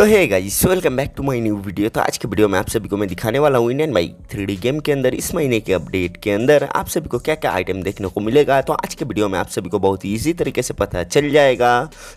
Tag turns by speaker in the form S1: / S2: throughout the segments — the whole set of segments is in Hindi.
S1: तो है guys welcome back to my new video तो आज के वीडियो में आप सभी को मैं दिखाने वाला हूँ इंडियन बाइक थ्री गेम के अंदर इस महीने के अपडेट के अंदर आप सभी को क्या क्या आइटम देखने को मिलेगा तो आज के वीडियो में आप सभी को बहुत ही ईजी तरीके से पता चल जाएगा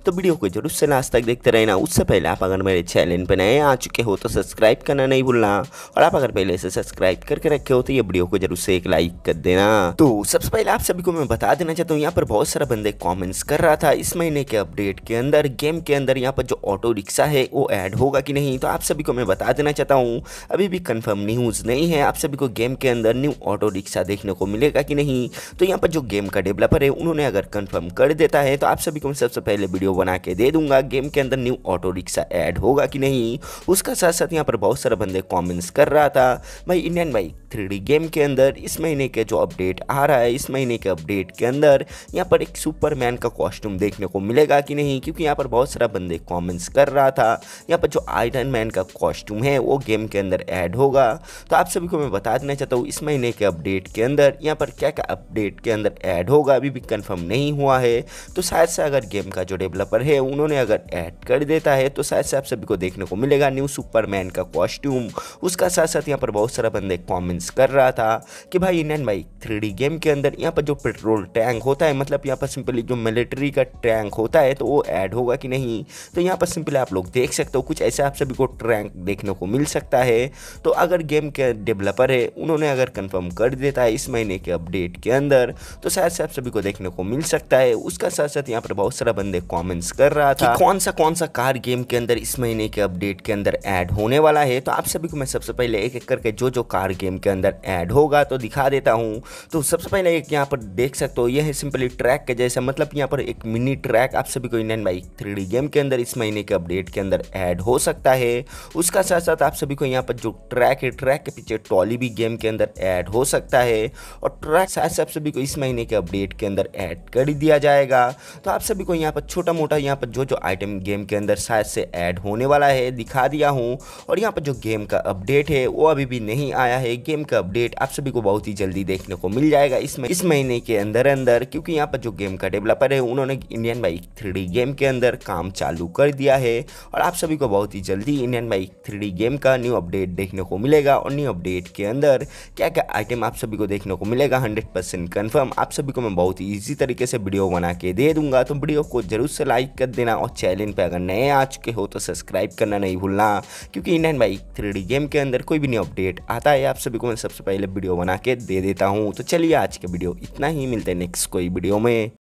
S1: तो वीडियो को जरूर से लास्ट तक देखते रहना उससे पहले आप अगर मेरे चैनल पर नए आ चुके हो तो सब्सक्राइब करना नहीं भूलना और आप अगर पहले से सब्सक्राइब करके रखे हो तो ये वीडियो को जरूर से एक लाइक कर देना तो सबसे पहले आप सभी को मैं बता देना चाहता हूँ यहाँ पर बहुत सारा बंदे कॉमेंट्स कर रहा था इस महीने के अपडेट के अंदर गेम के अंदर यहाँ पर जो ऑटो रिक्शा है वो ऐड होगा कि नहीं तो आप सभी को मैं बता देना चाहता हूँ अभी भी कंफर्म न्यूज़ नहीं है आप सभी को गेम के अंदर न्यू ऑटो रिक्शा देखने को मिलेगा कि नहीं तो यहाँ पर जो गेम का डेवलपर है उन्होंने अगर कन्फर्म कर देता है तो आप सभी को मैं सबसे पहले वीडियो बना के दे दूंगा गेम के अंदर न्यू ऑटो रिक्शा ऐड होगा कि नहीं उसका साथ साथ यहाँ पर बहुत सारे बंदे कॉमेंट्स कर रहा था भाई इंडियन भाई थ्री गेम के अंदर इस महीने के जो अपडेट आ रहा है इस महीने के अपडेट के अंदर यहाँ पर एक सुपरमैन का कॉस्ट्यूम देखने को मिलेगा कि नहीं क्योंकि यहाँ पर बहुत सारा बंदे कॉमेंट्स कर रहा था यहाँ पर जो आयरन मैन का कॉस्ट्यूम है वो गेम के अंदर ऐड होगा तो आप सभी को मैं बता देना चाहता हूँ इस महीने के अपडेट के अंदर यहाँ पर क्या क्या अपडेट के अंदर ऐड होगा अभी भी कन्फर्म नहीं हुआ है तो शायद से अगर गेम का जो डेवलपर है उन्होंने अगर ऐड कर देता है तो शायद से आप सभी को देखने को मिलेगा न्यू सुपरमैन का कॉस्ट्यूम उसका साथ साथ यहाँ पर बहुत सारा बंदे कॉमेंट्स कर रहा था कि भाई इंडियन बाई थ्री गेम के अंदर यहाँ पर जो पेट्रोल टैंक होता है मतलब यहाँ पर सिंपली जो मिलिट्री का टैंक होता है तो वो ऐड होगा कि नहीं तो यहाँ पर सिंपली आप लोग देख सकते तो कुछ ऐसे आप सभी को ट्रैंक देखने को मिल सकता है तो अगर गेम के डेवलपर है उन्होंने अगर कंफर्म कर देता है इस महीने के अपडेट के अंदर तो शायद से आप सभी को देखने को मिल सकता है उसका साथ साथ यहाँ पर बहुत सारा बंदे कॉमेंट्स कर रहा था कौन सा कौन सा कार गेम के अंदर इस महीने के अपडेट के अंदर एड होने वाला है तो आप सभी को मैं सबसे पहले एक एक करके जो जो कार गेम के अंदर एड होगा तो दिखा देता हूँ तो सबसे पहले एक यहाँ पर देख सकते हो यह है सिंपली ट्रैक के जैसा मतलब यहाँ पर एक मिनी ट्रैक आप सभी को इंडियन बाइक थ्री गेम के अंदर इस महीने के अपडेट के अंदर ऐड हो सकता है उसका साथ साथ आप सभी को यहाँ पर जो ट्रैक है ट्रैक के पीछे ट्रॉली भी गेम के अंदर ऐड हो सकता है और ट्रैक साथ साथ सभी को इस महीने के अपडेट के अंदर ऐड कर दिया जाएगा तो आप सभी को यहाँ पर छोटा मोटा यहाँ पर जो जो आइटम गेम के अंदर शायद से ऐड होने वाला है दिखा दिया हूँ और यहाँ पर जो गेम का अपडेट है वो अभी भी नहीं आया है गेम का अपडेट आप सभी को बहुत ही जल्दी देखने को मिल जाएगा इस इस महीने के अंदर अंदर क्योंकि यहाँ पर जो गेम का डेवलपर है उन्होंने इंडियन बाइक थ्री गेम के अंदर काम चालू कर दिया है और आप सभी को बहुत ही जल्दी इंडियन बाइक थ्री गेम का न्यू अपडेट देखने को मिलेगा और न्यू अपडेट के अंदर क्या क्या आइटम आप सभी को देखने को मिलेगा हंड्रेड परसेंट कन्फर्म आप सभी को मैं बहुत ही ईजी तरीके से वीडियो बना के दे दूंगा तो वीडियो को जरूर से लाइक कर देना और चैनल पर अगर नए आ चुके हो तो सब्सक्राइब करना नहीं भूलना क्योंकि इंडियन बाइक थ्री गेम के अंदर कोई भी न्यू अपडेट आता है आप सभी को मैं सबसे पहले वीडियो बना के दे देता हूँ तो चलिए आज के वीडियो इतना ही मिलते हैं नेक्स्ट कोई वीडियो में